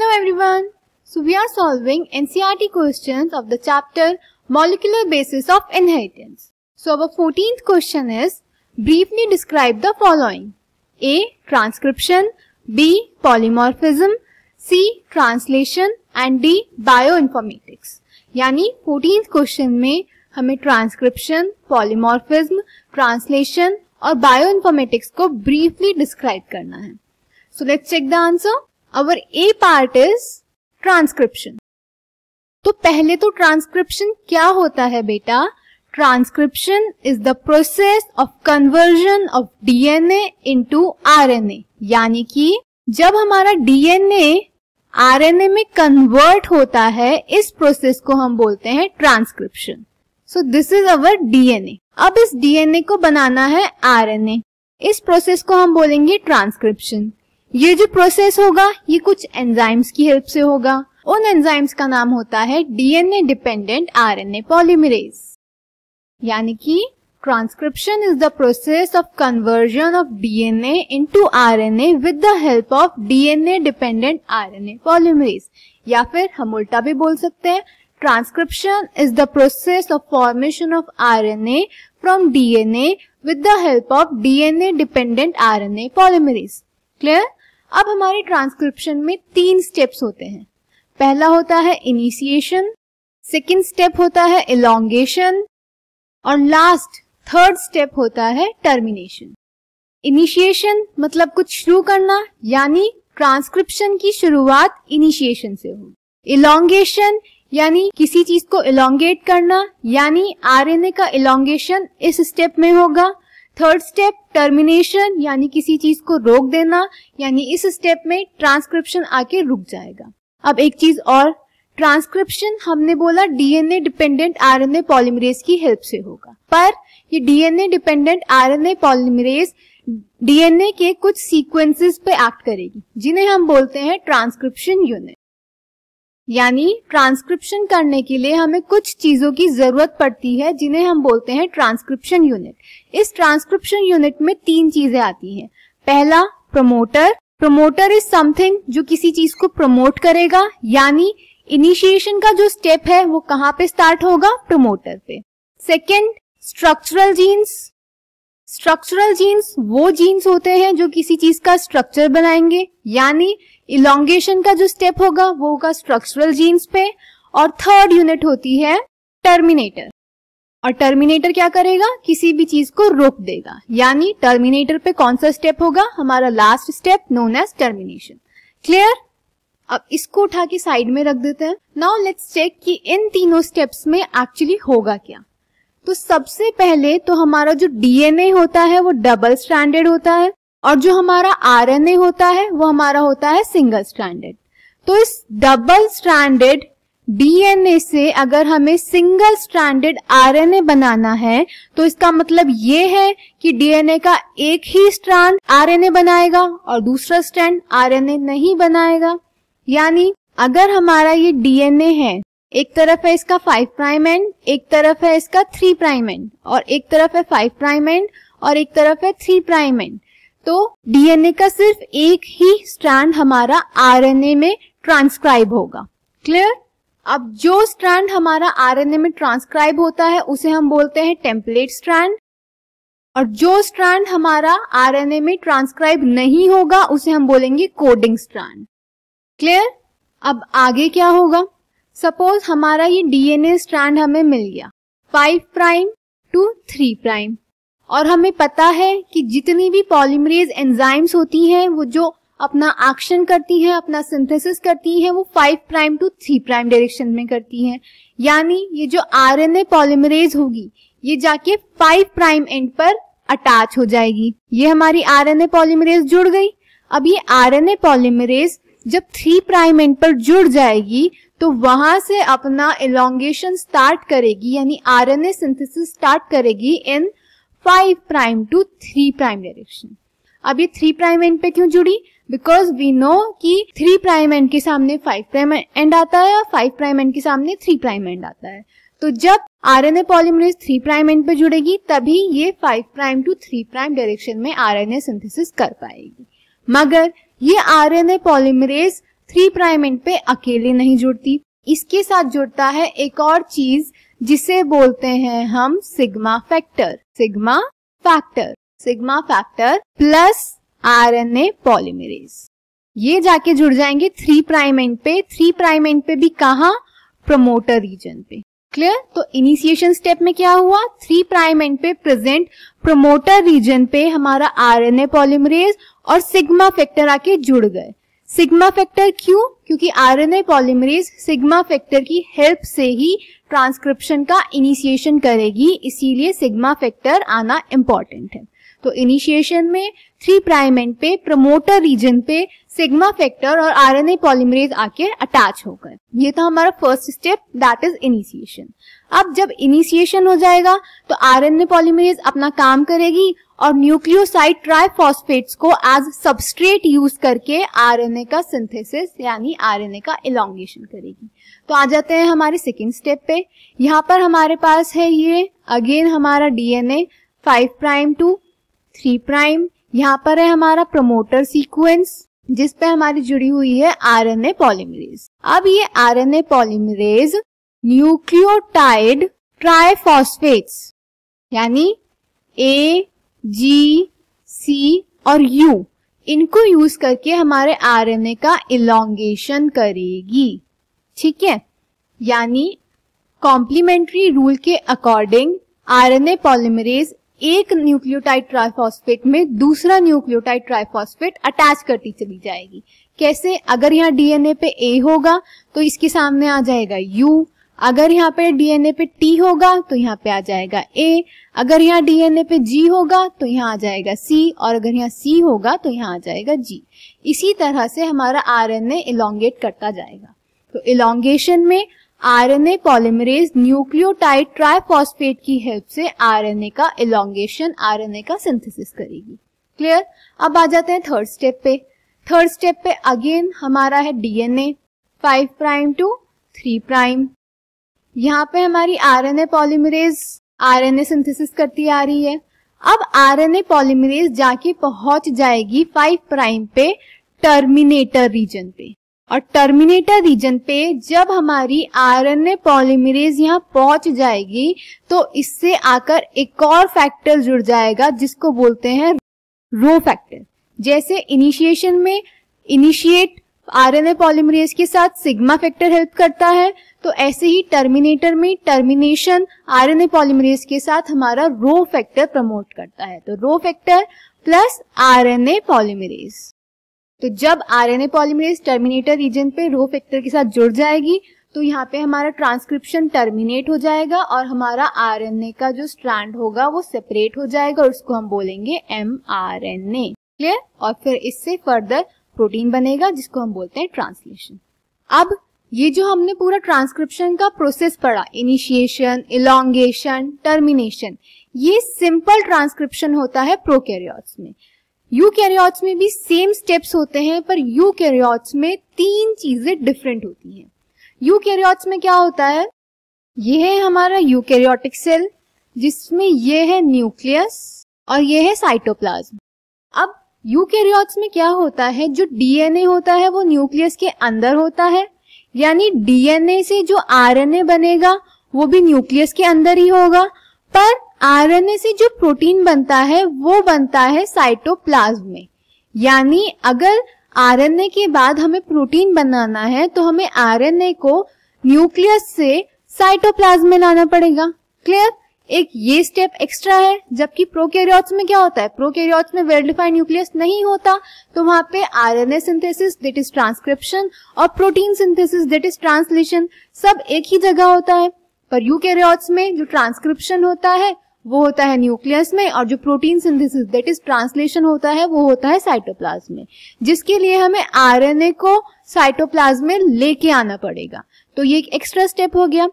Hello everyone. So we are solving NCERT questions of the chapter Molecular Basis of Inheritance. So our 14th question is briefly describe the following. A. Transcription B. Polymorphism C. Translation and D bioinformatics. Yani fourteen question में हमें transcription, polymorphism, translation और bioinformatics ko briefly describe karna hai. So let's check the answer. Our A part is transcription तो पहले तो transcription क्या होता है बेटा transcription is the process of conversion of DNA into RNA यानी कि जब हमारा डीएनए आरएनए में कन्वर्ट होता है इस प्रोसेस को हम बोलते हैं transcription so this is our DNA अब इस डीएनए को बनाना है आरएनए इस प्रोसेस को हम बोलेंगे ट्रांसक्रिप्शन ये जो प्रोसेस होगा ये कुछ एंजाइम्स की हेल्प से होगा उन एंजाइम्स का नाम होता है डीएनए डिपेंडेंट आरएनए पॉलीमरेज यानी कि transcription is the process of conversion of DNA into RNA with the help of DNA dependent RNA polymerase या फिर हम उल्टा भी बोल सकते हैं transcription is the process of formation of R N A from DNA with the help of DNA dependent R N A polymerase clear अब हमारे ट्रांसक्रिप्शन में तीन स्टेप्स होते हैं पहला होता है इनिशिएशन सेकेंड स्टेप होता है इलोंगेशन और लास्ट थर्ड स्टेप होता है टर्मिनेशन इनिशिएशन मतलब कुछ शुरू करना यानी ट्रांसक्रिप्शन की शुरुआत इनिशिएशन से हो इलांगेशन यानी किसी चीज को इलोंगेट करना यानी आरएनए का इलांगेशन इस स्टेप में होगा थर्ड स्टेप टर्मिनेशन यानी किसी चीज को रोक देना यानी इस स्टेप में ट्रांसक्रिप्शन आके रुक जाएगा अब एक चीज और ट्रांसक्रिप्शन हमने बोला डीएनए डिपेंडेंट आरएनए पॉलीमरेज की हेल्प से होगा पर ये DNA dependent RNA polymerase DNA के कुछ सीक्वेंसेस पे एक्ट करेगी जिन्हें हम बोलते हैं ट्रांसक्रिप्शन यूनिट यानी ट्रांसक्रिप्शन करने के लिए हमें कुछ चीजों की जरूरत पड़ती है जिन्हें हम बोलते हैं ट्रांसक्रिप्शन यूनिट इस ट्रांसक्रिप्शन यूनिट में तीन चीजें आती हैं पहला प्रमोटर प्रमोटर इज समथिंग जो किसी चीज को प्रमोट करेगा यानी इनिशिएशन का जो स्टेप है वो कहाँ पे स्टार्ट होगा प्रमोटर पे second structural genes structural genes वो जीन्स होते हैं जो किसी चीज का स्ट्रक्चर बनाएंगे यानी इलांगेशन का जो स्टेप होगा वो होगा स्ट्रक्चरल जीन्स पे और थर्ड यूनिट होती है टर्मिनेटर और टर्मिनेटर क्या करेगा किसी भी चीज को रोक देगा यानी टर्मिनेटर पे कौन सा स्टेप होगा हमारा last step known as termination clear अब इसको उठा के साइड में रख देते हैं नाउ लेट्स चेक कि इन तीनों स्टेप्स में एक्चुअली होगा क्या तो सबसे पहले तो हमारा जो डीएनए होता है वो डबल स्टैंडर्ड होता है और जो हमारा आर होता है वो हमारा होता है सिंगल स्टैंडर्ड तो इस डबल स्टैंडर्ड डीएनए से अगर हमें सिंगल स्टैंडर्ड आरएनए बनाना है तो इसका मतलब ये है कि डीएनए का एक ही स्ट्रैंड आरएनए बनाएगा और दूसरा स्ट्रैंड आरएनए नहीं बनाएगा यानी अगर हमारा ये डीएनए है एक तरफ है इसका फाइव प्राइम एंड एक तरफ है इसका थ्री प्राइम एंड और एक तरफ है फाइव प्राइम एंड और एक तरफ है थ्री प्राइम एंड तो डीएनए का सिर्फ एक ही स्ट्रैंड हमारा आरएनए में ट्रांसक्राइब होगा क्लियर अब जो स्ट्रैंड हमारा आरएनए में ट्रांसक्राइब होता है उसे हम बोलते हैं टेम्पलेट स्ट्रैंड और जो स्ट्रैंड हमारा आरएनए में ट्रांसक्राइब नहीं होगा उसे हम बोलेंगे कोडिंग स्ट्रैंड क्लियर अब आगे क्या होगा सपोज हमारा ये डीएनए स्ट्रैंड हमें मिल गया five prime to three prime और हमें पता है कि जितनी भी पॉलीमरेज एंजाइम्स होती हैं वो जो अपना एक्शन करती हैं अपना सिंथेसिस करती हैं वो five prime to three prime direction में करती हैं यानी ये जो आर एन ए पॉलीमरेज होगी ये जाके फाइव प्राइम एंड पर अटैच हो जाएगी ये हमारी आर एन ए पॉलीमरेज जुड़ गई अब ये आर एन ए पॉलीमरेज जब थ्री प्राइम एंड पर जुड़ जाएगी तो वहां से अपना इलोंगेशन स्टार्ट करेगी यानी आरएनए सिंथेसिस स्टार्ट करेगी in five prime to three prime direction अब ये थ्री प्राइम एंड पे क्यों जुड़ी बिकॉज वी नो कि थ्री प्राइम एंड के सामने फाइव प्राइम एंड आता है और फाइव प्राइम एंड के सामने थ्री प्राइम एंड आता है तो जब R N A polymerase three prime end पे जुड़ेगी तभी ये five prime to three prime direction में आर एन ए सिंथेसिस कर पाएगी मगर ये R N A polymerase three prime end पे अकेले नहीं जुड़ती इसके साथ जुड़ता है एक और चीज जिसे बोलते हैं हम sigma factor sigma factor sigma factor plus RNA polymerase ये जाके जुड़ जाएंगे थ्री प्राइम एंड पे थ्री प्राइम एंड पे भी कहा प्रमोटर रीजन पे क्लियर तो इनिशिएशन स्टेप में क्या हुआ थ्री प्राइम एंड पे प्रेजेंट प्रोमोटर रीजन पे हमारा आरएनए पॉलीमरेज और सिग्मा फैक्टर आके जुड़ गए सिग्मा फैक्टर क्यों क्योंकि आरएनए पॉलीमरेज सिग्मा फैक्टर की हेल्प से ही ट्रांसक्रिप्शन का इनिशिएशन करेगी इसीलिए सिग्मा फैक्टर आना इम्पॉर्टेंट है तो इनिशिएशन में थ्री प्राइम एंड पे प्रमोटर रीजन पे सिग्मा फैक्टर और आरएनए पॉलीमरेज आके अटैच होकर ये था हमारा first step that is initiation अब जब इनिशिएशन हो जाएगा तो आरएनए पॉलीमरेज अपना काम करेगी और न्यूक्लियोसाइड ट्राइफॉस्फेट्स को एज सबस्ट्रेट यूज करके आरएनए का सिंथेसिस यानी आरएनए का इलांगेशन करेगी तो आ जाते हैं हमारे सेकेंड स्टेप पे यहाँ पर हमारे पास है ये अगेन हमारा DNA five prime to three prime यहाँ पर है हमारा प्रमोटर सीक्वेंस जिस पे हमारी जुड़ी हुई है आरएनए पॉलीमरेज अब ये आरएनए पॉलीमरेज न्यूक्लियोटाइड ट्राइफॉस्फेट्स यानी ए जी सी और यू इनको यूज करके हमारे आरएनए का इलोंगेशन करेगी ठीक है यानी कॉम्प्लीमेंट्री रूल के अकॉर्डिंग आरएनए पॉलीमरेज एक न्यूक्लियोटाइड ट्राइफॉस्फेट में दूसरा न्यूक्लियोटाइड ट्राइफॉस्फेट अटैच करती चली जाएगी कैसे अगर यहाँ डीएनए पे ए होगा तो इसके सामने आ जाएगा यू अगर यहाँ पे डीएनए पे टी होगा तो यहाँ पे आ जाएगा ए अगर यहाँ डीएनए पे जी होगा तो यहाँ आ जाएगा सी और अगर यहाँ सी होगा तो यहाँ आ जाएगा जी इसी तरह से हमारा आरएनए एन करता जाएगा तो इलोंगेशन में आरएनए पॉलीमरेज न्यूक्लियोटाइड ट्राइफॉस्फेट की हेल्प से आरएनए का इलोंगेशन आरएनए का सिंथेसिस करेगी क्लियर अब आ जाते हैं थर्ड स्टेप पे थर्ड स्टेप पे अगेन हमारा है DNA five prime to three prime यहाँ पे हमारी आरएनए पॉलीमरेज आरएनए सिंथेसिस करती आ रही है अब आरएनए पॉलीमरेज जाके पहुंच जाएगी फाइव प्राइम पे टर्मिनेटर रीजन पे और टर्मिनेटर रीजन पे जब हमारी आरएनए पॉलीमरेज यहाँ पहुंच जाएगी तो इससे आकर एक और फैक्टर जुड़ जाएगा जिसको बोलते हैं रो फैक्टर जैसे इनिशिएशन में इनिशिएट आरएनए पॉलीमरेज के साथ सिग्मा फैक्टर हेल्प करता है तो ऐसे ही टर्मिनेटर में टर्मिनेशन आरएनए पॉलीमरेज के साथ हमारा रो फैक्टर प्रमोट करता है तो rho factor plus RNA polymerase तो जब आरएनए पॉलीमरेज टर्मिनेटर रीजन पे रो फैक्टर के साथ जुड़ जाएगी तो यहाँ पे हमारा ट्रांसक्रिप्शन टर्मिनेट हो जाएगा और हमारा आरएनए का जो स्ट्रैंड होगा वो सेपरेट हो जाएगा और उसको हम बोलेंगे M R N A clear और फिर इससे फर्दर प्रोटीन बनेगा जिसको हम बोलते हैं ट्रांसलेशन अब ये जो हमने पूरा ट्रांसक्रिप्शन का प्रोसेस पढ़ा इनिशिएशन इलांगेशन टर्मिनेशन ये सिंपल ट्रांसक्रिप्शन होता है प्रोकैरियोट्स में यूकैरियोट्स में भी सेम स्टेप्स होते हैं पर यूकैरियोट्स में तीन चीजें डिफरेंट होती हैं यूकैरियोट्स में क्या होता है ये है हमारा यूकैरियोटिक सेल जिसमें ये है न्यूक्लियस और ये है साइटोप्लाज्म अब यूकैरियोट्स में क्या होता है जो डीएनए होता है वो न्यूक्लियस के अंदर होता है यानी डीएनए से जो आरएनए बनेगा वो भी न्यूक्लियस के अंदर ही होगा पर आरएनए से जो प्रोटीन बनता है वो बनता है साइटोप्लाज्म में यानी अगर आरएनए के बाद हमें प्रोटीन बनाना है तो हमें आरएनए को न्यूक्लियस से साइटोप्लाज्म में लाना पड़ेगा क्लियर एक ये स्टेप एक्स्ट्रा है जबकि प्रोकैरियोट्स में क्या होता है प्रोकैरियोट्स में वेल डिफाइंड न्यूक्लियस नहीं होता तो वहां पे RNA synthesis that is transcription और protein synthesis that is translation सब एक ही जगह होता है पर यूकैरियोट्स में जो ट्रांसक्रिप्शन होता है वो होता है न्यूक्लियस में और जो protein synthesis that is translation होता है वो होता है साइटोप्लाज्म में जिसके लिए हमें आरएनए को साइटोप्लाज्म में लेके आना पड़ेगा तो ये एक एक्स्ट्रा स्टेप हो गया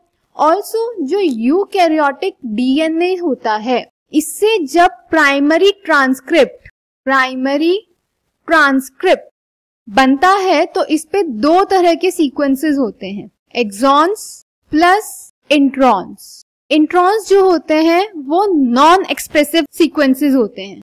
ऑल्सो जो यूकैरियोटिक डीएनए होता है इससे जब प्राइमरी ट्रांसक्रिप्ट प्राइमरी ट्रांसक्रिप्ट बनता है तो इस पे दो तरह के सीक्वेंसेस होते हैं एक्सॉन्स प्लस इंट्रॉन्स इंट्रॉन्स जो होते हैं वो नॉन एक्सप्रेसिव सीक्वेंसेस होते हैं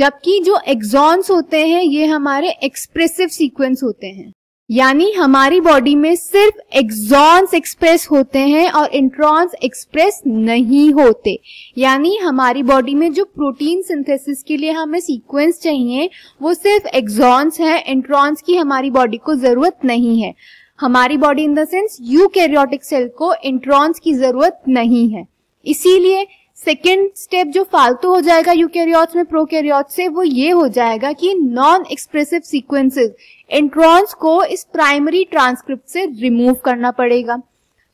जबकि जो एक्सॉन्स होते हैं ये हमारे एक्सप्रेसिव सीक्वेंस होते हैं यानी हमारी बॉडी में सिर्फ एक्सॉन्स एक्सप्रेस होते हैं और इंट्रॉन्स एक्सप्रेस नहीं होते यानी हमारी बॉडी में जो प्रोटीन सिंथेसिस के लिए हमें सीक्वेंस चाहिए वो सिर्फ एक्सॉन्स है इंट्रॉन्स की हमारी बॉडी को जरूरत नहीं है हमारी body in the sense eukaryotic cell को इंट्रॉन्स की जरूरत नहीं है इसीलिए सेकेंड स्टेप जो फालतू हो जाएगा यूकैरियोट्स में प्रोकैरियोट्स से वो ये हो जाएगा कि नॉन एक्सप्रेसिव सीक्वेंसेस इंट्रॉन्स को इस प्राइमरी ट्रांसक्रिप्ट से रिमूव करना पड़ेगा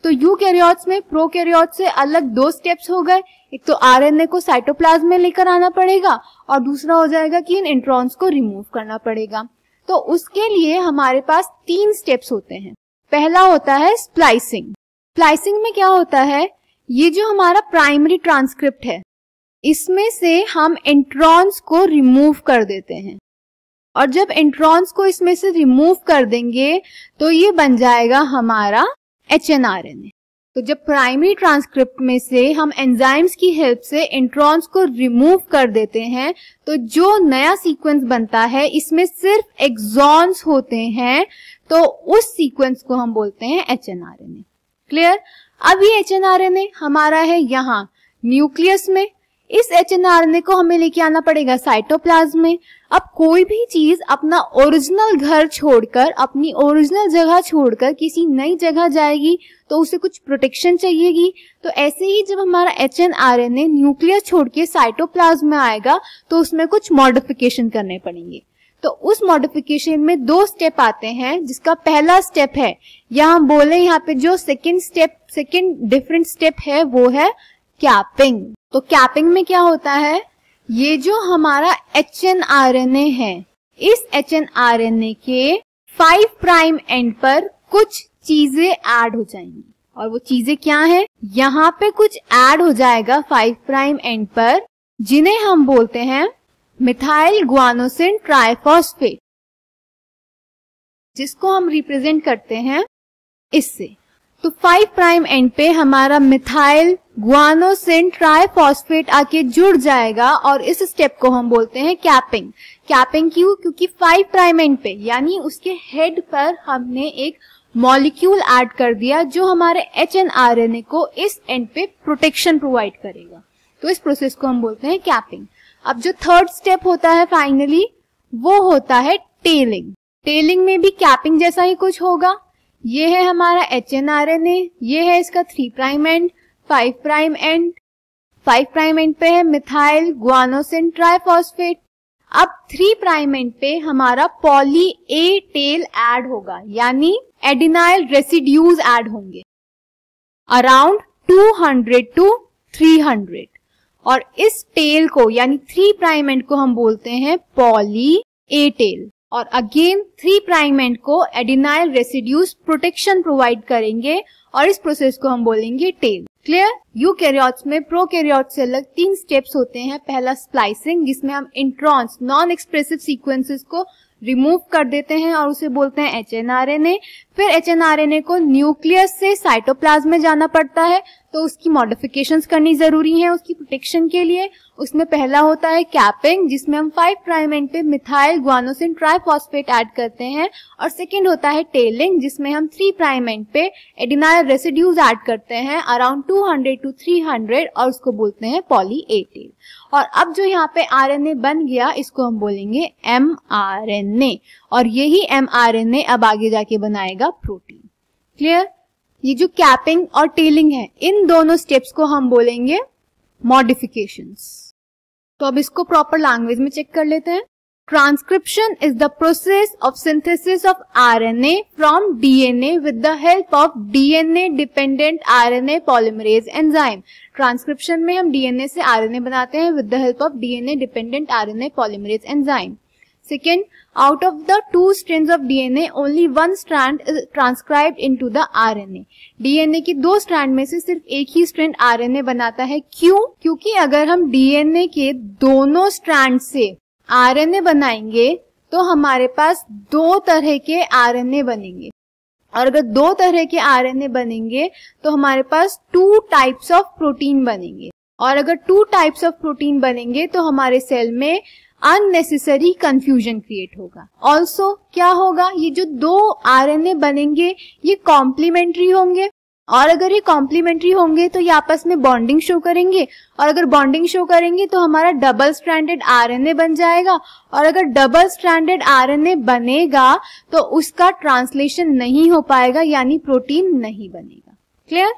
तो यूकैरियोट्स में प्रोकैरियोट्स से अलग दो स्टेप्स हो गए एक तो आरएनए को साइटोप्लाज्म में लेकर आना पड़ेगा और दूसरा हो जाएगा कि इन इंट्रॉन्स को रिमूव करना पड़ेगा तो उसके लिए हमारे पास तीन स्टेप्स होते हैं पहला होता है स्प्लाइसिंग स्प्लाइसिंग में क्या होता है ये जो हमारा प्राइमरी ट्रांसक्रिप्ट है इसमें से हम इंट्रॉन्स को रिमूव कर देते हैं और जब इंट्रॉन्स को इसमें से रिमूव कर देंगे तो ये बन जाएगा हमारा H N R N A तो जब प्राइमरी ट्रांसक्रिप्ट में से हम एंजाइम्स की हेल्प से इंट्रॉन्स को रिमूव कर देते हैं तो जो नया सीक्वेंस बनता है इसमें सिर्फ एक्सॉन्स होते हैं तो उस सीक्वेंस को हम बोलते हैं H N R N A clear अब ये H N R N A हमारा है यहाँ न्यूक्लियस में इस H N R N A को हमें लेके आना पड़ेगा साइटोप्लाज्म में अब कोई भी चीज अपना ओरिजिनल घर छोड़कर अपनी ओरिजिनल जगह छोड़कर किसी नई जगह जाएगी तो उसे कुछ प्रोटेक्शन चाहिएगी तो ऐसे ही जब हमारा H N R N A nuclear छोड़ के साइटोप्लाज्म में आएगा तो उसमें कुछ मॉडिफिकेशन करने पड़ेंगे तो उस मॉडिफिकेशन में दो स्टेप आते हैं जिसका पहला स्टेप है या हम बोले यहाँ पे जो second step second different step है वो है कैपिंग तो कैपिंग में क्या होता है ये जो हमारा H N R N A है इस H N R N A के फाइव प्राइम एंड पर कुछ चीजें ऐड हो जाएंगी और वो चीजें क्या है यहाँ पे कुछ ऐड हो जाएगा फाइव प्राइम एंड पर जिन्हें हम बोलते हैं मिथाइल ग्वानोसिन ट्राइफॉस्फेट जिसको हम रिप्रेजेंट करते हैं इससे तो फाइव प्राइम एंड पे हमारा मिथाइल ग्वानोसिन ट्राइफॉस्फेट आके जुड़ जाएगा और इस स्टेप को हम बोलते हैं कैपिंग कैपिंग क्यों क्योंकि फाइव प्राइम एंड पे यानी उसके हेड पर हमने एक मॉलिक्यूल ऐड कर दिया जो हमारे H N R N A को इस एंड पे प्रोटेक्शन प्रोवाइड करेगा तो इस प्रोसेस को हम बोलते हैं कैपिंग अब जो थर्ड स्टेप होता है फाइनली वो होता है टेलिंग टेलिंग में भी कैपिंग जैसा ही कुछ होगा ये है हमारा H N R N A ये है इसका three prime end five prime end five prime end पे है मिथाइल ग्वानोसिन ट्राइफॉस्फेट अब थ्री प्राइम एंड पे हमारा पॉली ए टेल एड होगा यानी एडिनाइल रेसिड्यूज एड होंगे अराउंड 200 टू 300 और इस टेल को यानी थ्री प्राइम एंड को हम बोलते हैं पॉली ए टेल और अगेन थ्री प्राइम एंड को एडिनाइल रेसिड्यूज प्रोटेक्शन प्रोवाइड करेंगे और इस प्रोसेस को हम बोलेंगे टेल क्लियर यू कैरियोट्स में प्रो कैरियोट से अलग तीन स्टेप्स होते हैं पहला स्प्लाइसिंग जिसमें हम इंट्रॉन्स नॉन एक्सप्रेसिव सीक्वेंसेस को रिमूव कर देते हैं और उसे बोलते हैं एच फिर एच को न्यूक्लियस से साइटोप्लाज्म में जाना पड़ता है तो उसकी मॉडिफिकेशन करनी जरूरी है उसकी प्रोटेक्शन के लिए उसमें पहला होता है कैपिंग जिसमें हम फाइव प्राइम एंड पे मिथाइल ग्वानोसिन ट्राइफॉस्फेट ऐड करते हैं और सेकेंड होता है टेलिंग जिसमें हम थ्री प्राइम एंड पे एडिनाइल रेसिड्यूज ऐड करते हैं अराउंड 200 टू 300 और उसको बोलते हैं पॉली ए टेल और अब जो यहाँ पे ए बन गया इसको हम बोलेंगे एम और यही एम अब आगे जाके बनाएगा प्रोटीन क्लियर ये जो कैपिंग और टेलिंग है इन दोनों स्टेप्स को हम बोलेंगे मॉडिफिकेशन तो अब इसको प्रॉपर लैंग्वेज में चेक कर लेते हैं transcription is the process of synthesis of R N A from DNA with the help of DNA dependent RNA polymerase enzyme transcription में हम डीएनए से आरएनए बनाते हैं with the help of DNA dependent RNA polymerase enzyme second Second, of of the two strands of DNA, only one strand is transcribed into N A DNA की दो strand में से सिर्फ एक ही स्ट्रेंड आर एन ए बनाता है क्यों क्योंकि अगर हम डीएनए के दोनों स्ट्रैंड से आर एन ए बनाएंगे तो हमारे पास दो तरह के आर एन ए बनेंगे और अगर दो तरह के आर एन ए बनेंगे तो हमारे पास टू टाइप्स ऑफ प्रोटीन बनेंगे और अगर टू टाइप्स ऑफ प्रोटीन बनेंगे तो हमारे सेल में अननेसेसरी कंफ्यूजन क्रिएट होगा ऑल्सो क्या होगा ये जो दो आर बनेंगे ये कॉम्प्लीमेंट्री होंगे और अगर ये कॉम्प्लीमेंट्री होंगे तो ये आपस में बॉन्डिंग शो करेंगे और अगर बॉन्डिंग शो करेंगे तो हमारा डबल स्ट्रैंडेड आरएनए बन जाएगा और अगर डबल स्ट्रैंडेड आरएनए बनेगा तो उसका ट्रांसलेशन नहीं हो पाएगा यानी प्रोटीन नहीं बनेगा क्लियर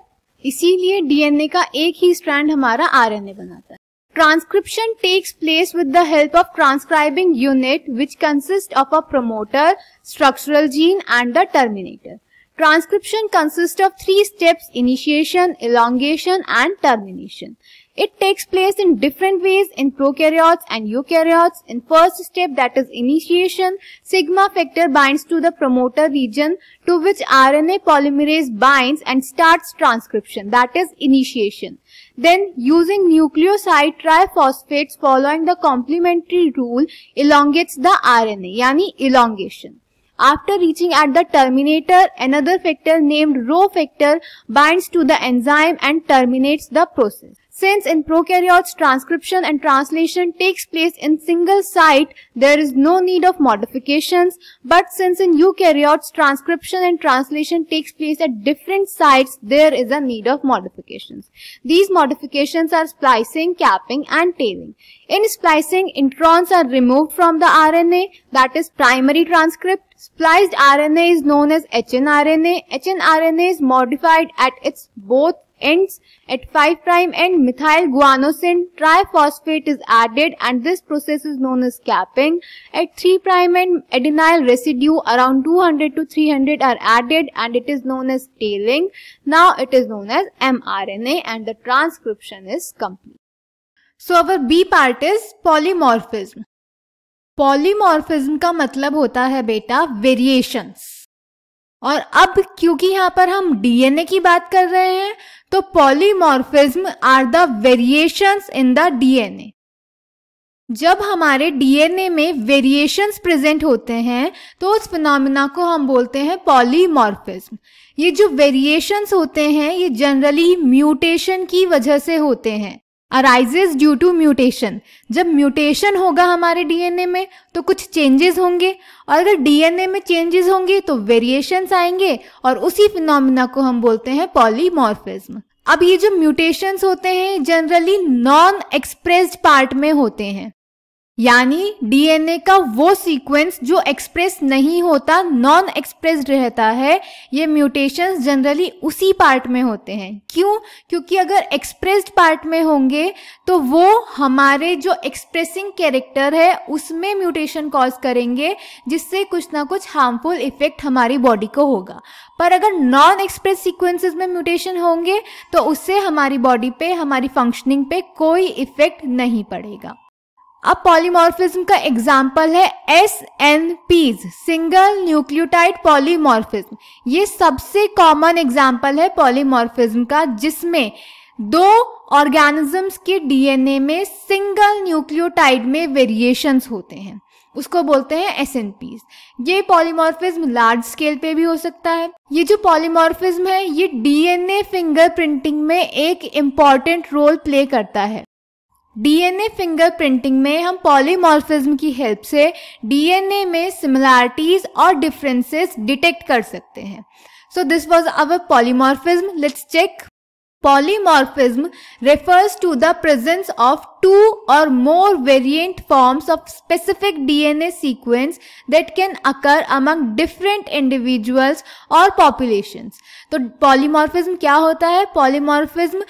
इसीलिए डीएनए का एक ही स्ट्रैंड हमारा आर बनाता है Transcription takes place with the help of transcribing unit which consists of a promoter, structural gene and the terminator. Transcription consists of three steps, initiation, elongation and termination. It takes place in different ways in prokaryotes and eukaryotes. In first step that is initiation, sigma factor binds to the promoter region to which RNA polymerase binds and starts transcription that is initiation. Then using nucleoside triphosphates following the complementary rule elongates the RNA yani elongation. After reaching at the terminator, another factor named rho factor binds to the enzyme and terminates the process. Since in prokaryotes transcription and translation takes place in single site, there is no need of modifications. But since in eukaryotes transcription and translation takes place at different sites, there is a need of modifications. These modifications are splicing, capping and tailing. In splicing, introns are removed from the RNA, that is primary transcript. Spliced RNA is known as hnRNA. hnRNA is modified at its both ends at 5 prime end methyl guanosine triphosphate is added and this process is known as capping at 3 prime end adenyl residue around 200 to 300 are added and it is known as tailing now it is known as mRNA and the transcription is complete so our b part is polymorphism polymorphism का मतलब होता है बेटा variations और अब क्योंकि यहाँ पर हम डीएनए की बात कर रहे हैं तो polymorphism are the variations in the DNA जब हमारे डीएनए में वेरिएशंस प्रेजेंट होते हैं तो उस फिनोमिना को हम बोलते हैं पॉलीमॉर्फिज्म ये जो वेरिएशंस होते हैं ये जनरली म्यूटेशन की वजह से होते हैं अराइजेज ड्यू टू म्यूटेशन जब म्यूटेशन होगा हमारे डीएनए में तो कुछ चेंजेस होंगे और अगर डीएनए में चेंजेस होंगे तो वेरिएशंस आएंगे और उसी फिनोमिना को हम बोलते हैं पॉलीमॉर्फिज्म अब ये जो म्यूटेशंस होते हैं जनरली नॉन एक्सप्रेस्ड पार्ट में होते हैं यानी डीएनए का वो सीक्वेंस जो एक्सप्रेस नहीं होता नॉन एक्सप्रेस रहता है ये म्यूटेशंस जनरली उसी पार्ट में होते हैं क्यों क्योंकि अगर एक्सप्रेस्ड पार्ट में होंगे तो वो हमारे जो एक्सप्रेसिंग कैरेक्टर है उसमें म्यूटेशन कॉज करेंगे जिससे कुछ ना कुछ हार्मफुल इफेक्ट हमारी बॉडी को होगा पर अगर नॉन एक्सप्रेस सीक्वेंसेस में म्यूटेशन होंगे तो उससे हमारी बॉडी पे हमारी फंक्शनिंग पे कोई इफेक्ट नहीं पड़ेगा अब पॉलीमॉर्फिज्म का एग्जाम्पल है S N Ps single nucleotide polymorphism ये सबसे कॉमन एग्जाम्पल है पॉलीमॉर्फिज्म का जिसमें दो ऑर्गेनिजम्स के डीएनए में सिंगल न्यूक्लियोटाइड में वेरिएशंस होते हैं उसको बोलते हैं एस एन पीज ये पॉलीमॉर्फिज्म लार्ज स्केल पे भी हो सकता है ये जो पॉलीमॉर्फिज्म है ये डीएनए फिंगरप्रिंटिंग में एक इम्पॉर्टेंट रोल प्ले करता है डीएनए फिंगरप्रिंटिंग में हम पॉलीमॉर्फिज्म की हेल्प से डीएनए में सिमिलैरिटीज और डिफरेंसेस डिटेक्ट कर सकते हैं so this was our polymorphism let's check Polymorphism refers to the presence of two or more variant forms of specific DNA sequence that can occur among different individuals or populations. तो polymorphism क्या होता है Polymorphism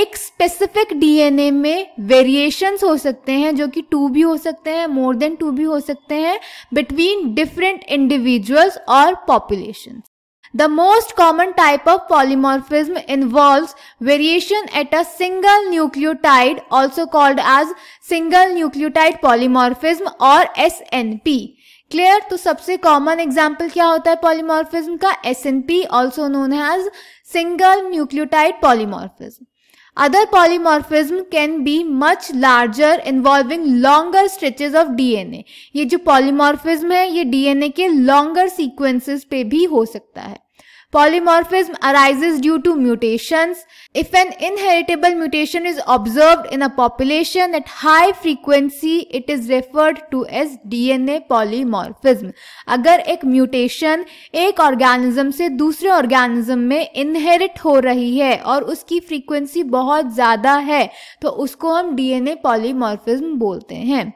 एक specific DNA में variations हो सकते हैं जो कि two भी हो सकते हैं more than two भी हो सकते हैं between different individuals or populations. The most common type of polymorphism involves variation at a single nucleotide also called as single nucleotide polymorphism or SNP. Clear? to सबसे common example क्या होता है polymorphism का SNP also known as single nucleotide polymorphism. Other polymorphism can be much larger involving longer stretches of DNA. ये जो polymorphism है ये DNA के longer sequences पे भी हो सकता है Polymorphism arises due to mutations. If an inheritable mutation is observed in a population at high frequency, it is referred to as DNA polymorphism. agar ek mutation ek organism se dusre organism mein inherit ho rahi hai aur uski frequency bahut zyada hai to usko hum dna polymorphism bolte hain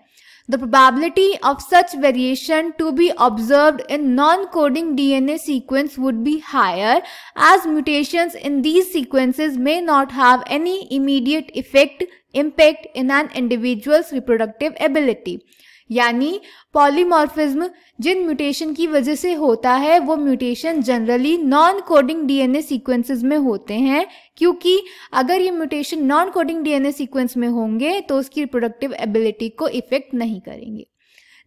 The probability of such variation to be observed in non-coding DNA sequence would be higher as mutations in these sequences may not have any immediate effect impact in an individual's reproductive ability. यानी polymorphism जिन mutation की वजह से होता है वो mutation generally non coding DNA sequences में होते हैं क्योंकि अगर ये mutation non coding DNA sequence में होंगे तो उसकी रिप्रोडक्टिव एबिलिटी को इफेक्ट नहीं करेंगे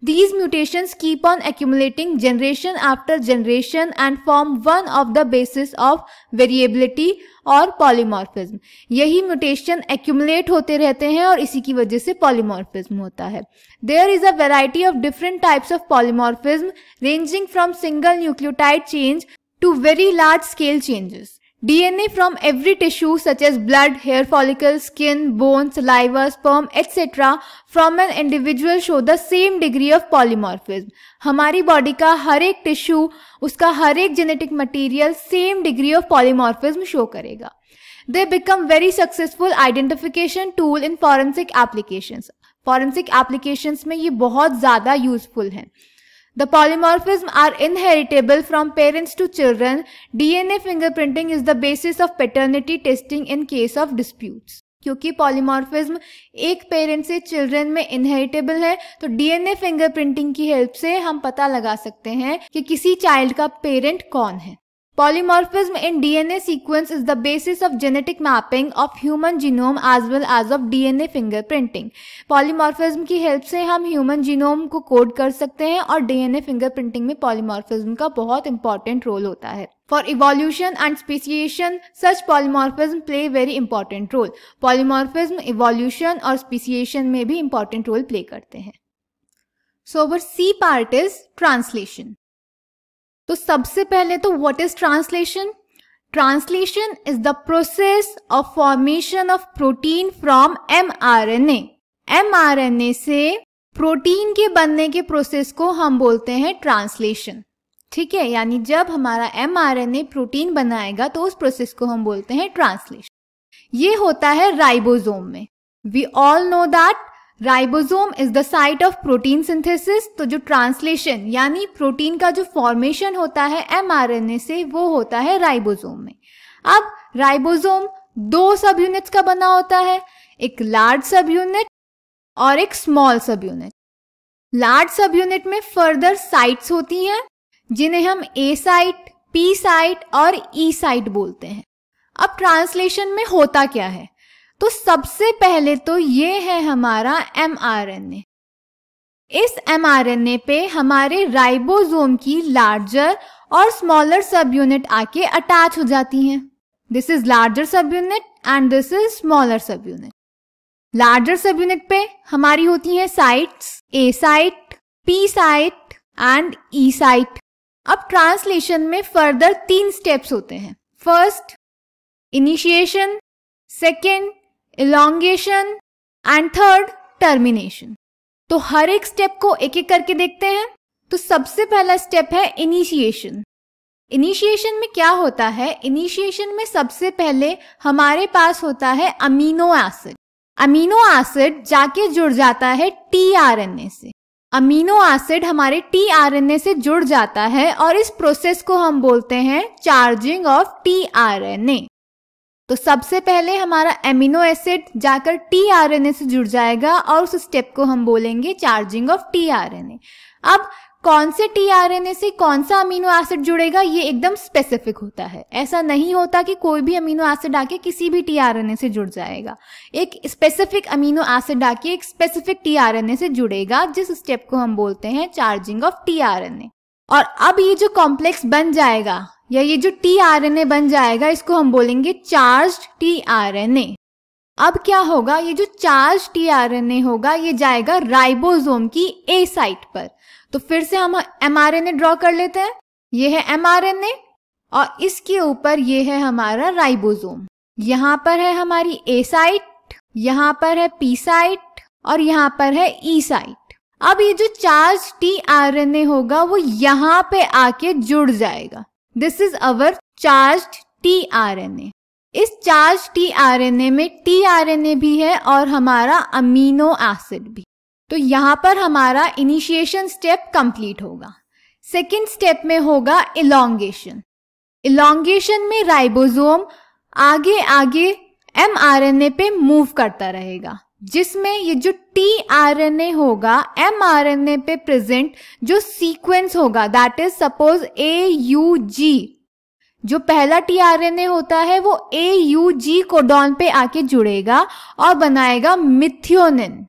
These mutations keep on accumulating generation after generation and form one of the basis of variability और पॉलीमॉर्फिज्म यही म्यूटेशन एक्यूमुलेट होते रहते हैं और इसी की वजह से पॉलीमॉर्फिज्म होता है there is a variety of different types of polymorphism ranging from single nucleotide change to very large scale changes DNA from every tissue such as blood, hair follicles, skin, bone, saliva, sperm, etc. from an individual show the same degree of polymorphism. हमारी body का हर एक tissue उसका हर एक genetic material same degree of polymorphism show करेगा they become very successful identification tool in forensic applications forensic applications में ये बहुत ज़्यादा यूजफुल हैं The polymorphism are inheritable from parents to children. DNA fingerprinting is the basis of paternity testing in case of disputes. क्योंकि polymorphism एक parent से children में inheritable है तो डीएनए फिंगरप्रिंटिंग की हेल्प से हम पता लगा सकते हैं कि किसी चाइल्ड का पेरेंट कौन है in D N A sequence is the basis of genetic mapping of human genome as well as of D N A fingerprinting Polymorphism की हेल्प से हम ह्यूमन जीनोम को कोड कर सकते हैं और डीएनए प्रिंटिंग में पॉलीमोर्फिज्म का बहुत इंपॉर्टेंट रोल होता है for evolution and speciation such polymorphism play very important role polymorphism evolution और स्पीसीएशन में भी इंपॉर्टेंट रोल प्ले करते हैं so our C part is translation तो सबसे पहले तो what is translation translation is the process of formation of protein from M M R R N N A से प्रोटीन के बनने के प्रोसेस को हम बोलते हैं ट्रांसलेशन ठीक है यानी जब हमारा M R N A protein बनाएगा तो उस प्रोसेस को हम बोलते हैं ट्रांसलेशन ये होता है राइबोजोम में we all know that ribosome is the site of protein synthesis तो जो ट्रांसलेशन यानी प्रोटीन का जो फॉर्मेशन होता है एम से वो होता है राइबोसोम में अब राइबोसोम दो सब यूनिट्स का बना होता है एक लार्ज सब यूनिट और एक small subunit large subunit में फर्दर साइट्स होती हैं जिन्हें हम ए साइट पी साइट और ई e साइट बोलते हैं अब ट्रांसलेशन में होता क्या है तो सबसे पहले तो ये है हमारा एम इस एम पे हमारे राइबोसोम की लार्जर और स्मॉलर सब यूनिट आके अटैच हो जाती हैं this is larger subunit and this is smaller subunit larger subunit पे हमारी होती हैं sites A site P site and E site अब ट्रांसलेशन में फर्दर तीन स्टेप्स होते हैं first initiation second elongation and third termination तो हर एक स्टेप को एक एक करके देखते हैं तो सबसे पहला स्टेप है इनिशिएशन इनिशिएशन में क्या होता है इनिशिएशन में सबसे पहले हमारे पास होता है अमीनो एसिड अमीनो एसिड जाके जुड़ जाता है टी आर एन ए से अमीनो एसिड हमारे टी आर एन ए से जुड़ जाता है और इस प्रोसेस को हम बोलते हैं charging of T R N A तो सबसे पहले हमारा एमिनो एसिड जाकर टीआरएनए से जुड़ जाएगा और उस स्टेप को हम बोलेंगे चार्जिंग ऑफ टीआरएनए अब कौन से टीआरएनए से कौन सा अमीनो एसिड जुड़ेगा ये एकदम स्पेसिफिक होता है ऐसा नहीं होता कि कोई भी अमीनो एसिड आके किसी भी टीआरएनए से जुड़ जाएगा एक स्पेसिफिक अमीनो एसिड आके एक स्पेसिफिक टीआरएनए से जुड़ेगा जिस स्टेप को हम बोलते हैं चार्जिंग ऑफ टीआरएनए और अब ये जो कॉम्प्लेक्स बन जाएगा या ये जो टी आर एन ए बन जाएगा इसको हम बोलेंगे charge T R N A अब क्या होगा ये जो charge T R N A होगा ये जाएगा राइबोसोम की ए साइट पर तो फिर से हम M R N A draw कर लेते हैं ये है एम आर एन ए और इसके ऊपर ये है हमारा राइबोसोम यहाँ पर है हमारी ए साइट यहाँ पर है पी साइट और यहाँ पर है ई e साइट अब ये जो charge T R N A होगा वो यहाँ पे आके जुड़ जाएगा this is our charge A इस चार्ज ए में ए भी है और हमारा अमीनो एसिड भी तो यहाँ पर हमारा इनिशिएशन स्टेप कंप्लीट होगा सेकेंड स्टेप में होगा इलांगेशन इलोंगेशन में राइबोसोम आगे आगे एम आर एन ए पे मूव करता रहेगा जिसमें ये जो टी आर एन ए होगा एम आर एन ए पे प्रेजेंट जो सीक्वेंस होगा that is suppose A U G जो पहला टी आर एन ए होता है वो ए यू जी कोडॉन पे आके जुड़ेगा और बनाएगा मिथ्योनिन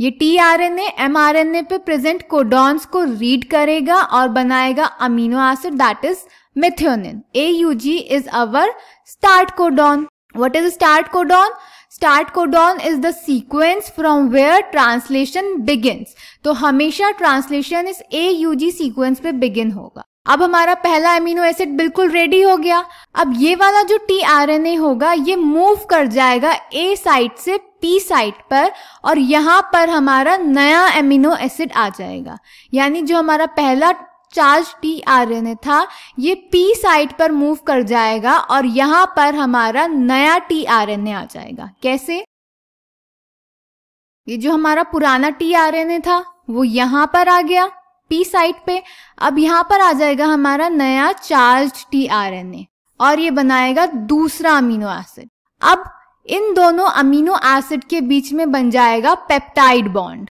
ये T R N A M R N A पे प्रेजेंट कोडॉन्स को रीड करेगा और बनाएगा amino acid that is methionine A U G is our start codon what is start codon start codon is the sequence from where translation begins तो हमेशा translation इस A U G sequence पे begin होगा अब हमारा पहला amino acid बिल्कुल ready हो गया अब ये वाला जो टी आर एन ए होगा ये मूव कर जाएगा ए साइट से पी साइट पर और यहाँ पर हमारा नया एमिनो एसिड आ जाएगा यानी जो हमारा पहला charge T R N A था ये पी साइड पर मूव कर जाएगा और यहां पर हमारा नया टी आर एन ए आ जाएगा कैसे ये जो हमारा पुराना टी आर एन ए था वो यहां पर आ गया पी साइड पे अब यहां पर आ जाएगा हमारा नया charge T R N A और ये बनाएगा दूसरा अमीनो एसिड अब इन दोनों अमीनो एसिड के बीच में बन जाएगा पेप्टाइड बॉन्ड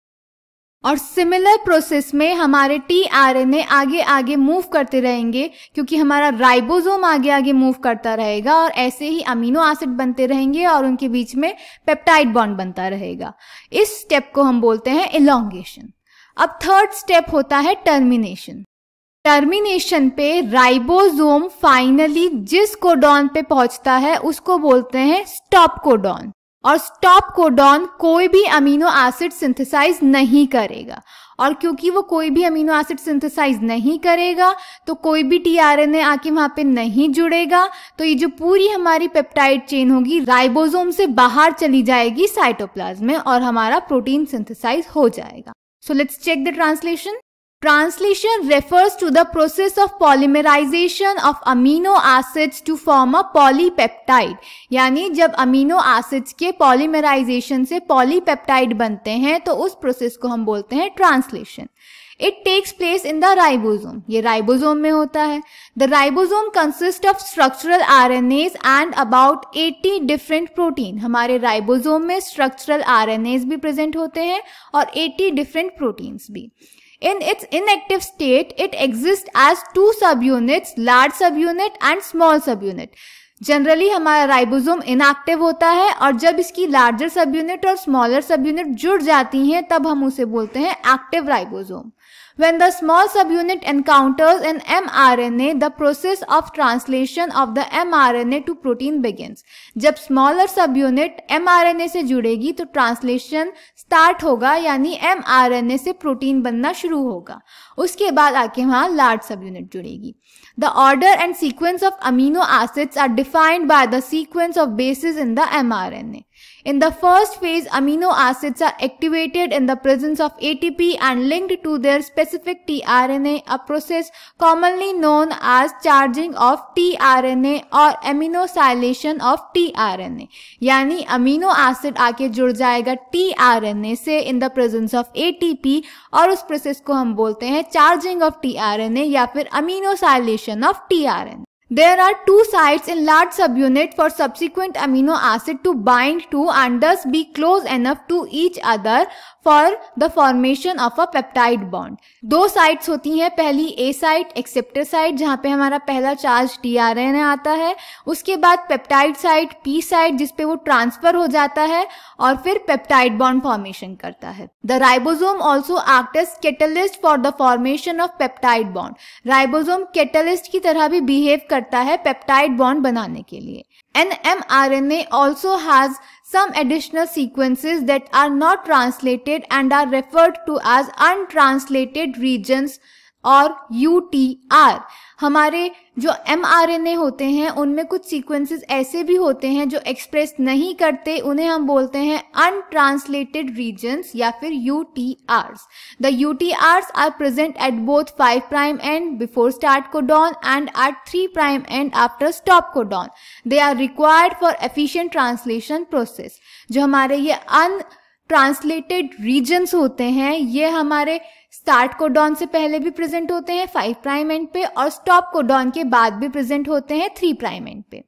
और सिमिलर प्रोसेस में हमारे टी आर एन ए आगे आगे मूव करते रहेंगे क्योंकि हमारा राइबोसोम आगे आगे मूव करता रहेगा और ऐसे ही अमीनो एसिड बनते रहेंगे और उनके बीच में पेप्टाइड बॉन्ड बनता रहेगा इस स्टेप को हम बोलते हैं इलोंगेशन अब थर्ड स्टेप होता है टर्मिनेशन टर्मिनेशन पे राइबोसोम फाइनली जिस कोडॉन पे पहुंचता है उसको बोलते हैं स्टॉप कोडॉन और स्टॉप कोडॉन कोई भी अमीनो एसिड सिंथेसाइज नहीं करेगा और क्योंकि वो कोई भी अमीनो एसिड सिंथेसाइज नहीं करेगा तो कोई भी टीआरएनए आके वहां पे नहीं जुड़ेगा तो ये जो पूरी हमारी पेप्टाइड चेन होगी राइबोसोम से बाहर चली जाएगी साइटोप्लाज्म में और हमारा प्रोटीन सिंथेसाइज हो जाएगा so let's check the translation translation refers to the process of polymerization of amino acids to form a polypeptide. यानी जब अमीनो एसिड्स के पॉलीमराइजेशन से पॉलीपेप्टाइड बनते हैं तो उस प्रोसेस को हम बोलते हैं translation it takes place in the ribosome ये राइबोसोम में होता है the ribosome consist of structural RNAs and about eighty different protein हमारे राइबोसोम में स्ट्रक्चरल आर एन एज भी प्रेजेंट होते हैं और 80 डिफरेंट प्रोटीन्स भी In its inactive state, it exists as two subunits, large subunit and small subunit. Generally हमारा ribosome inactive होता है और जब इसकी लार्जर सब यूनिट और स्मॉलर सब यूनिट जुड़ जाती हैं तब हम उसे बोलते हैं active ribosome When the small subunit encounters an mRNA, the process of translation of the mRNA to protein begins. जब smaller subunit mRNA से जुड़ेगी तो translation start होगा यानी mRNA से प्रोटीन बनना शुरू होगा उसके बाद आके वहाँ large subunit जुड़ेगी The order and sequence of amino acids are defined by the sequence of bases in the mRNA. In the first phase, amino acids are activated in the presence of ATP and linked to their specific tRNA, a process commonly known as charging of tRNA or एमिनोसाइलेशन of tRNA. यानी amino acid आके जुड़ जाएगा tRNA से in the presence of ATP और उस process को हम बोलते हैं charging of tRNA या फिर aminoacylation of tRNA. There are two sites in large subunit for subsequent amino acid to bind to and thus be close enough to each other for the formation of a peptide bond दो sites होती हैं पहली ए site acceptor site जहाँ पे हमारा पहला charge T R N आता है उसके बाद पेप्टाइड साइट पी साइट जिसपे वो ट्रांसफर हो जाता है और फिर पेप्टाइड बॉन्ड फॉर्मेशन करता है the ribosome also act as catalyst for the formation of peptide bond ribosome catalyst की तरह भी बिहेव करता है पेप्टाइड बॉन्ड बनाने के लिए an M R N A also has some additional sequences that are not translated and are referred to as untranslated regions or UTR. हमारे जो एम होते हैं उनमें कुछ सीक्वेंसेस ऐसे भी होते हैं जो एक्सप्रेस नहीं करते उन्हें हम बोलते हैं अनट्रांसलेटेड रीजन्स या फिर U T Rs the U T Rs are present at both five prime end before start codon and at three prime end after stop codon they are required for efficient translation process जो हमारे ये अन translated regions होते हैं ये हमारे start को don से पहले भी प्रेजेंट होते हैं फाइव प्राइम एंड पे और स्टॉप को डॉन के बाद भी प्रेजेंट होते हैं थ्री प्राइम एंड पे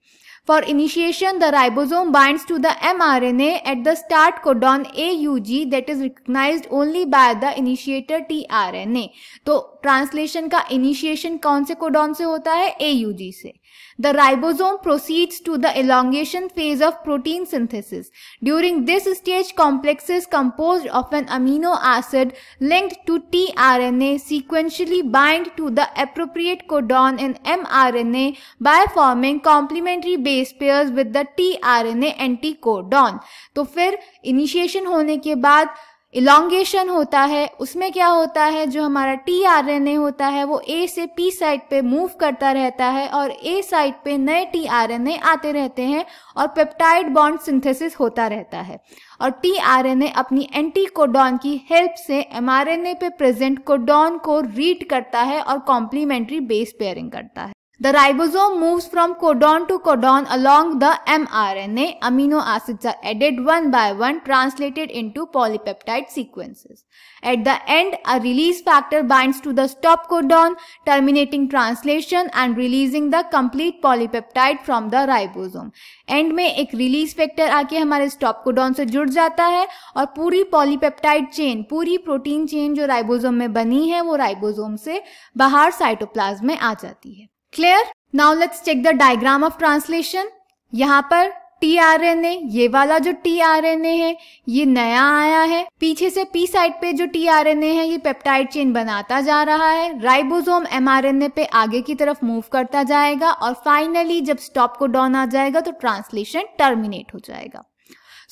for initiation the ribosome binds to the M R N at the start A U G that is recognise only by the initiator T R N A तो translation का initiation कौन से codon से होता है ए U जी से The ribosome proceeds to the elongation phase of protein synthesis. During this stage, complexes composed of an amino acid linked to tRNA sequentially bind to the appropriate codon in mRNA by forming complementary base pairs with the tRNA anticodon. तो फिर initiation होने के बाद elongation होता है उसमें क्या होता है जो हमारा टी आर एन ए होता है वो ए से पी साइड पे मूव करता रहता है और ए साइड पे नए टी आर एन ए आते रहते हैं और पेप्टाइड बॉन्ड सिंथेसिस होता रहता है और टी आर एन ए अपनी एंटी कोडॉन की हेल्प से एम आर एन ए पे प्रेजेंट कोडॉन को रीड करता है और कॉम्प्लीमेंट्री बेस पेयरिंग करता है The ribosome moves from codon to codon along the mRNA. Amino acids are added one by one, translated into polypeptide sequences. At the end, a release factor binds to the stop codon, terminating translation and releasing the complete polypeptide from the ribosome. End में एक release factor आके हमारे stop codon से जुड़ जाता है और पूरी पॉलीपेप्टाइड चेन पूरी प्रोटीन चेन जो राइबोसोम में बनी है वो राइबोसोम से बाहर साइटोप्लाज्म में आ जाती है clear now let's check the diagram of translation यहाँ पर टी आर एन ए ये वाला जो टी आर एन ए है ये नया आया है पीछे से पी साइड पे जो टी आर एन ए है ये पेप्टाइड चेन बनाता जा रहा है राइबोसोम ए पे आगे की तरफ मूव करता जाएगा और फाइनली जब स्टॉप को डॉन आ जाएगा तो ट्रांसलेशन टर्मिनेट हो जाएगा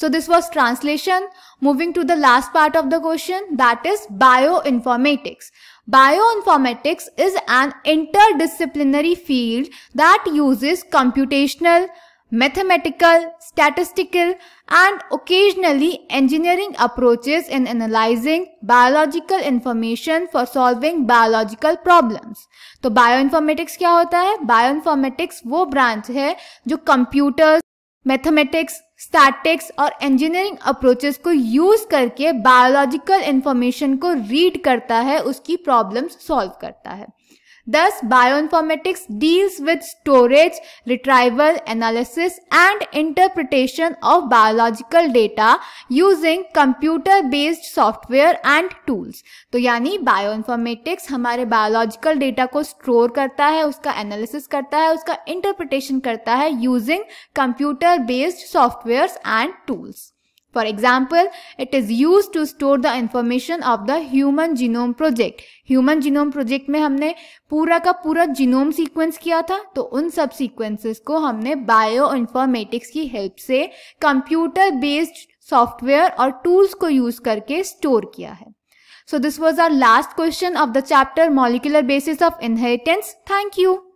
so this was translation moving to the last part of the question that is bioinformatics Bioinformatics is an interdisciplinary field that uses computational, mathematical, statistical and occasionally engineering approaches in analyzing biological information for solving biological problems. तो bioinformatics क्या होता है? bioinformatics वो branch है जो computers, mathematics statics और engineering approaches को use करके बायोलॉजिकल इंफॉर्मेशन को रीड करता है उसकी प्रॉब्लम्स सॉल्व करता है Thus, bioinformatics deals with storage, retrieval, analysis and interpretation of biological data using computer-based software and tools. तो yani bioinformatics हमारे biological data को store करता है, उसका analysis करता है, उसका interpretation करता है using computer-based softwares and tools. For example, it is used to store the information of the Human Genome Project. Human genome project में हमने पूरा का पूरा जीनोम सीक्वेंस किया था तो उन सब सीक्वेंसेस को हमने बायो इन्फॉर्मेटिक्स की हेल्प से कंप्यूटर बेस्ड सॉफ्टवेयर और टूल्स को यूज करके स्टोर किया है so this was our last question of the chapter molecular basis of inheritance thank you